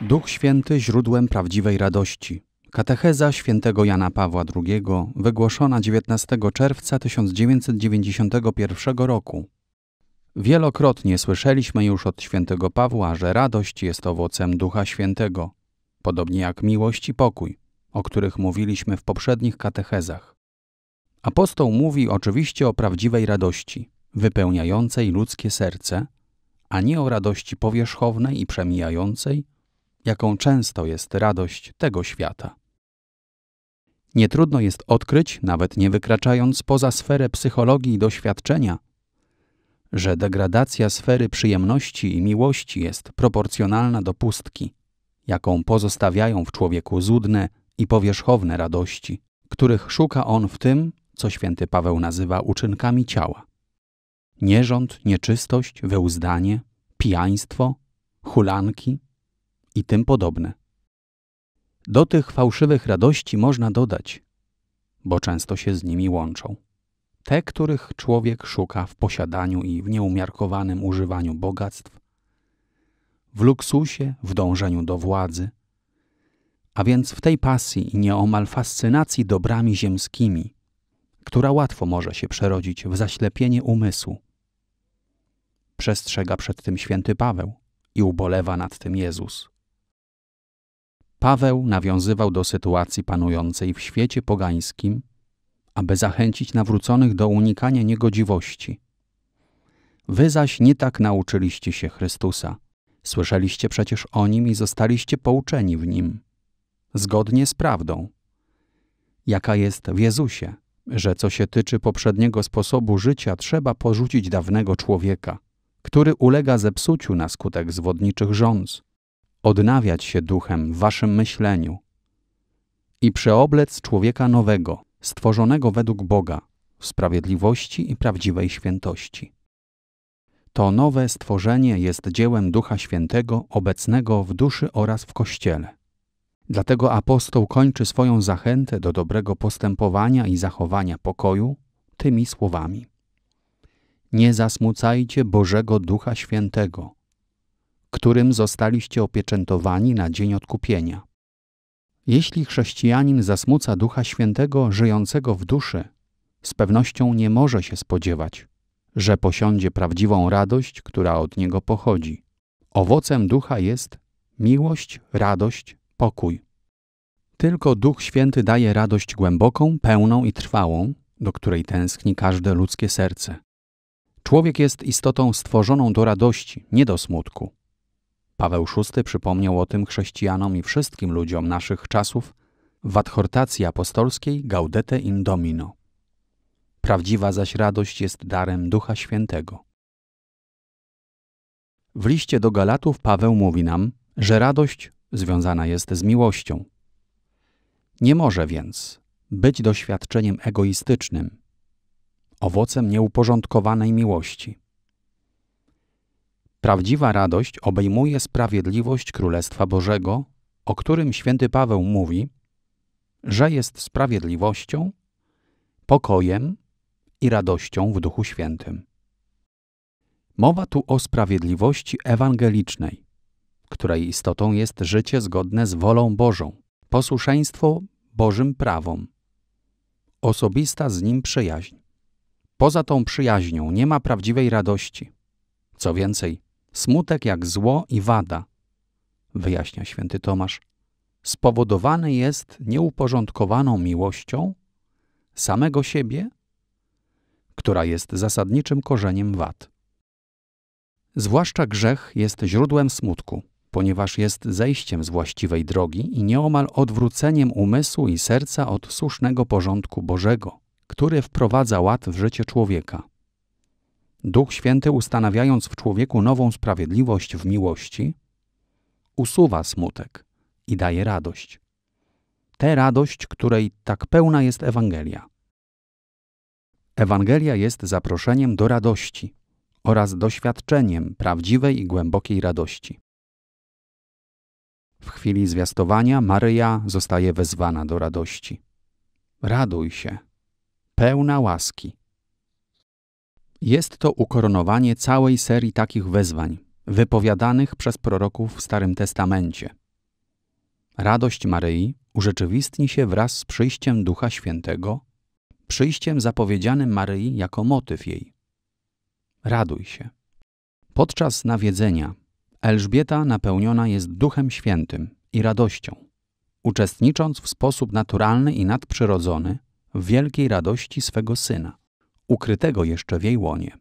Duch Święty źródłem prawdziwej radości. Katecheza świętego Jana Pawła II, wygłoszona 19 czerwca 1991 roku. Wielokrotnie słyszeliśmy już od świętego Pawła, że radość jest owocem Ducha Świętego, podobnie jak miłość i pokój, o których mówiliśmy w poprzednich katechezach. Apostoł mówi oczywiście o prawdziwej radości, wypełniającej ludzkie serce, a nie o radości powierzchownej i przemijającej, jaką często jest radość tego świata. Nie trudno jest odkryć, nawet nie wykraczając poza sferę psychologii i doświadczenia, że degradacja sfery przyjemności i miłości jest proporcjonalna do pustki, jaką pozostawiają w człowieku zudne i powierzchowne radości, których szuka on w tym, co święty Paweł nazywa uczynkami ciała. Nierząd, nieczystość, wyuzdanie, pijaństwo, hulanki, i tym podobne. Do tych fałszywych radości można dodać, bo często się z nimi łączą, te, których człowiek szuka w posiadaniu i w nieumiarkowanym używaniu bogactw, w luksusie, w dążeniu do władzy, a więc w tej pasji i nieomal fascynacji dobrami ziemskimi, która łatwo może się przerodzić w zaślepienie umysłu. Przestrzega przed tym święty Paweł i ubolewa nad tym Jezus. Paweł nawiązywał do sytuacji panującej w świecie pogańskim, aby zachęcić nawróconych do unikania niegodziwości. Wy zaś nie tak nauczyliście się Chrystusa. Słyszeliście przecież o nim i zostaliście pouczeni w nim, zgodnie z prawdą, jaka jest w Jezusie, że co się tyczy poprzedniego sposobu życia, trzeba porzucić dawnego człowieka, który ulega zepsuciu na skutek zwodniczych rządz odnawiać się duchem w waszym myśleniu i przeoblec człowieka nowego, stworzonego według Boga, w sprawiedliwości i prawdziwej świętości. To nowe stworzenie jest dziełem Ducha Świętego obecnego w duszy oraz w Kościele. Dlatego apostoł kończy swoją zachętę do dobrego postępowania i zachowania pokoju tymi słowami. Nie zasmucajcie Bożego Ducha Świętego, którym zostaliście opieczętowani na dzień odkupienia. Jeśli chrześcijanin zasmuca Ducha Świętego żyjącego w duszy, z pewnością nie może się spodziewać, że posiądzie prawdziwą radość, która od niego pochodzi. Owocem Ducha jest miłość, radość, pokój. Tylko Duch Święty daje radość głęboką, pełną i trwałą, do której tęskni każde ludzkie serce. Człowiek jest istotą stworzoną do radości, nie do smutku. Paweł VI przypomniał o tym chrześcijanom i wszystkim ludziom naszych czasów w adhortacji apostolskiej Gaudete in Domino. Prawdziwa zaś radość jest darem Ducha Świętego. W liście do Galatów Paweł mówi nam, że radość związana jest z miłością. Nie może więc być doświadczeniem egoistycznym, owocem nieuporządkowanej miłości. Prawdziwa radość obejmuje sprawiedliwość Królestwa Bożego, o którym święty Paweł mówi, że jest sprawiedliwością, pokojem i radością w Duchu Świętym. Mowa tu o sprawiedliwości ewangelicznej, której istotą jest życie zgodne z wolą Bożą, posłuszeństwo Bożym prawom, osobista z nim przyjaźń. Poza tą przyjaźnią nie ma prawdziwej radości. Co więcej, Smutek jak zło i wada, wyjaśnia święty Tomasz, spowodowany jest nieuporządkowaną miłością samego siebie, która jest zasadniczym korzeniem wad. Zwłaszcza grzech jest źródłem smutku, ponieważ jest zejściem z właściwej drogi i nieomal odwróceniem umysłu i serca od słusznego porządku Bożego, który wprowadza ład w życie człowieka. Duch Święty, ustanawiając w człowieku nową sprawiedliwość w miłości, usuwa smutek i daje radość. Tę radość, której tak pełna jest Ewangelia. Ewangelia jest zaproszeniem do radości oraz doświadczeniem prawdziwej i głębokiej radości. W chwili zwiastowania Maryja zostaje wezwana do radości. Raduj się, pełna łaski. Jest to ukoronowanie całej serii takich wezwań, wypowiadanych przez proroków w Starym Testamencie. Radość Maryi urzeczywistni się wraz z przyjściem Ducha Świętego, przyjściem zapowiedzianym Maryi jako motyw jej. Raduj się. Podczas nawiedzenia Elżbieta napełniona jest Duchem Świętym i radością, uczestnicząc w sposób naturalny i nadprzyrodzony w wielkiej radości swego syna ukrytego jeszcze w jej łonie.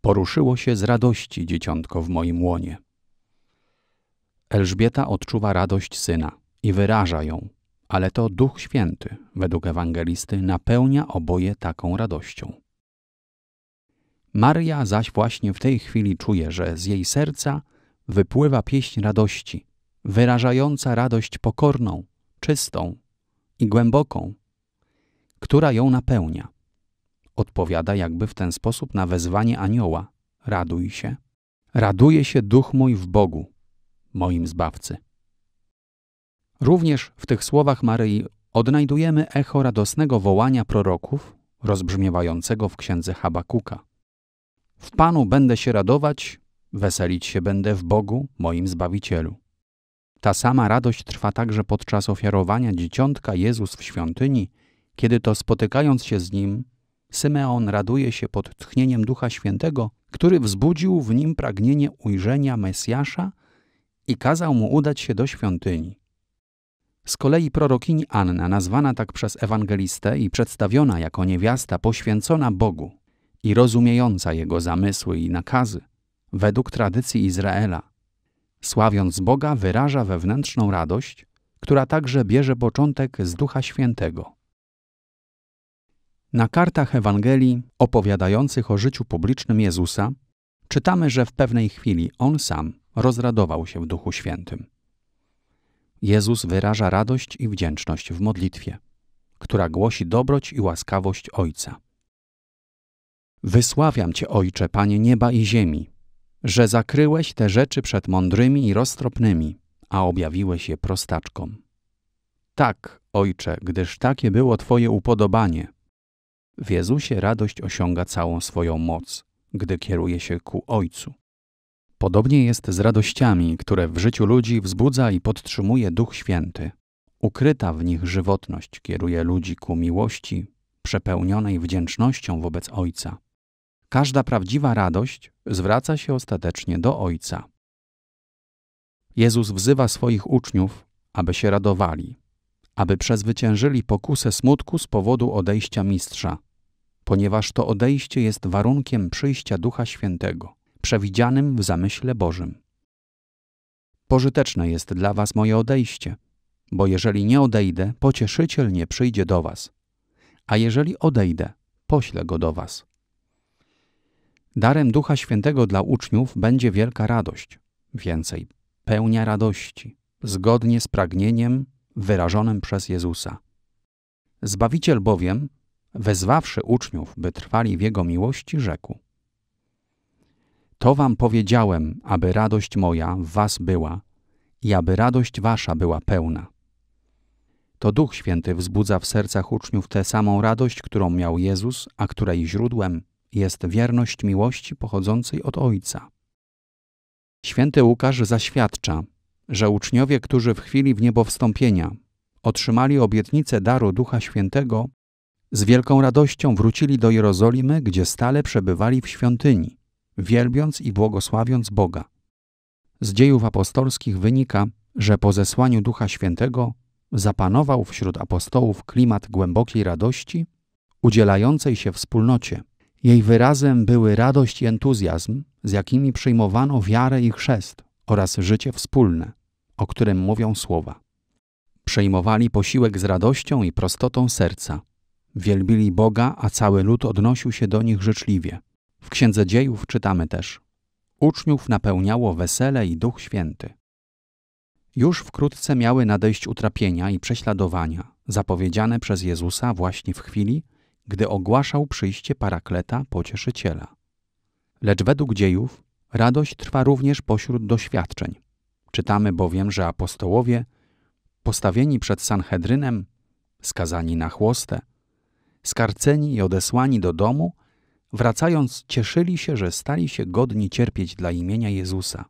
Poruszyło się z radości dzieciątko w moim łonie. Elżbieta odczuwa radość syna i wyraża ją, ale to Duch Święty, według ewangelisty, napełnia oboje taką radością. Maria zaś właśnie w tej chwili czuje, że z jej serca wypływa pieśń radości, wyrażająca radość pokorną, czystą i głęboką, która ją napełnia. Odpowiada jakby w ten sposób na wezwanie anioła. Raduj się. Raduje się duch mój w Bogu, moim Zbawcy. Również w tych słowach Maryi odnajdujemy echo radosnego wołania proroków, rozbrzmiewającego w księdze Habakuka. W Panu będę się radować, weselić się będę w Bogu, moim Zbawicielu. Ta sama radość trwa także podczas ofiarowania dzieciątka Jezus w świątyni, kiedy to spotykając się z Nim, Symeon raduje się pod tchnieniem Ducha Świętego, który wzbudził w nim pragnienie ujrzenia Mesjasza i kazał mu udać się do świątyni. Z kolei prorokini Anna, nazwana tak przez ewangelistę i przedstawiona jako niewiasta poświęcona Bogu i rozumiejąca jego zamysły i nakazy, według tradycji Izraela, sławiąc Boga, wyraża wewnętrzną radość, która także bierze początek z Ducha Świętego. Na kartach Ewangelii opowiadających o życiu publicznym Jezusa czytamy, że w pewnej chwili On sam rozradował się w Duchu Świętym. Jezus wyraża radość i wdzięczność w modlitwie, która głosi dobroć i łaskawość Ojca. Wysławiam Cię, Ojcze, Panie nieba i ziemi, że zakryłeś te rzeczy przed mądrymi i roztropnymi, a objawiłeś je prostaczkom. Tak, Ojcze, gdyż takie było Twoje upodobanie – w Jezusie radość osiąga całą swoją moc, gdy kieruje się ku Ojcu. Podobnie jest z radościami, które w życiu ludzi wzbudza i podtrzymuje Duch Święty. Ukryta w nich żywotność kieruje ludzi ku miłości, przepełnionej wdzięcznością wobec Ojca. Każda prawdziwa radość zwraca się ostatecznie do Ojca. Jezus wzywa swoich uczniów, aby się radowali, aby przezwyciężyli pokusę smutku z powodu odejścia mistrza, ponieważ to odejście jest warunkiem przyjścia Ducha Świętego, przewidzianym w zamyśle Bożym. Pożyteczne jest dla was moje odejście, bo jeżeli nie odejdę, pocieszyciel nie przyjdzie do was, a jeżeli odejdę, poślę go do was. Darem Ducha Świętego dla uczniów będzie wielka radość, więcej, pełnia radości, zgodnie z pragnieniem wyrażonym przez Jezusa. Zbawiciel bowiem, wezwawszy uczniów, by trwali w Jego miłości, rzekł: To wam powiedziałem, aby radość moja w was była i aby radość wasza była pełna. To Duch Święty wzbudza w sercach uczniów tę samą radość, którą miał Jezus, a której źródłem jest wierność miłości pochodzącej od Ojca. Święty Łukasz zaświadcza, że uczniowie, którzy w chwili w niebo wstąpienia otrzymali obietnicę daru Ducha Świętego, z wielką radością wrócili do Jerozolimy, gdzie stale przebywali w świątyni, wielbiąc i błogosławiąc Boga. Z dziejów apostolskich wynika, że po zesłaniu Ducha Świętego zapanował wśród apostołów klimat głębokiej radości, udzielającej się wspólnocie. Jej wyrazem były radość i entuzjazm, z jakimi przyjmowano wiarę i chrzest oraz życie wspólne, o którym mówią słowa. Przejmowali posiłek z radością i prostotą serca. Wielbili Boga, a cały lud odnosił się do nich życzliwie. W Księdze Dziejów czytamy też: Uczniów napełniało wesele i Duch Święty. Już wkrótce miały nadejść utrapienia i prześladowania, zapowiedziane przez Jezusa właśnie w chwili, gdy ogłaszał przyjście parakleta pocieszyciela. Lecz według dziejów Radość trwa również pośród doświadczeń. Czytamy bowiem, że apostołowie, postawieni przed Sanhedrynem, skazani na chłostę, skarceni i odesłani do domu, wracając cieszyli się, że stali się godni cierpieć dla imienia Jezusa.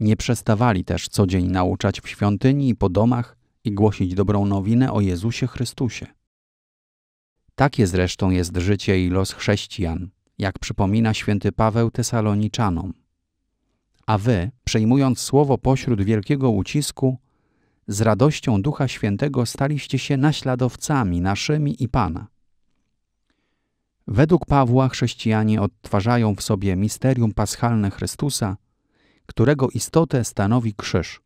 Nie przestawali też co dzień nauczać w świątyni i po domach i głosić dobrą nowinę o Jezusie Chrystusie. Takie zresztą jest życie i los chrześcijan, jak przypomina święty Paweł Tesaloniczanom. A wy, przejmując słowo pośród wielkiego ucisku, z radością Ducha Świętego staliście się naśladowcami naszymi i Pana. Według Pawła chrześcijanie odtwarzają w sobie misterium paschalne Chrystusa, którego istotę stanowi krzyż.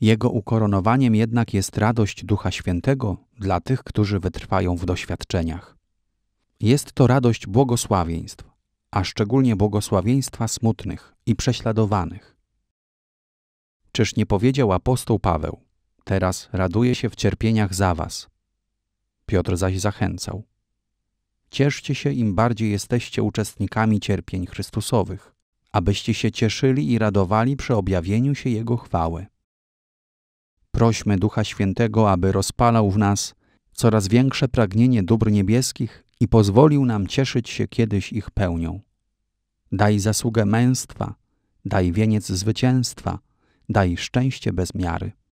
Jego ukoronowaniem jednak jest radość Ducha Świętego dla tych, którzy wytrwają w doświadczeniach. Jest to radość błogosławieństw, a szczególnie błogosławieństwa smutnych i prześladowanych. Czyż nie powiedział apostoł Paweł, teraz raduje się w cierpieniach za was. Piotr zaś zachęcał. Cieszcie się, im bardziej jesteście uczestnikami cierpień Chrystusowych, abyście się cieszyli i radowali przy objawieniu się Jego chwały. Prośmy Ducha Świętego, aby rozpalał w nas coraz większe pragnienie dóbr niebieskich i pozwolił nam cieszyć się kiedyś ich pełnią. Daj zasługę męstwa, daj wieniec zwycięstwa, daj szczęście bez miary.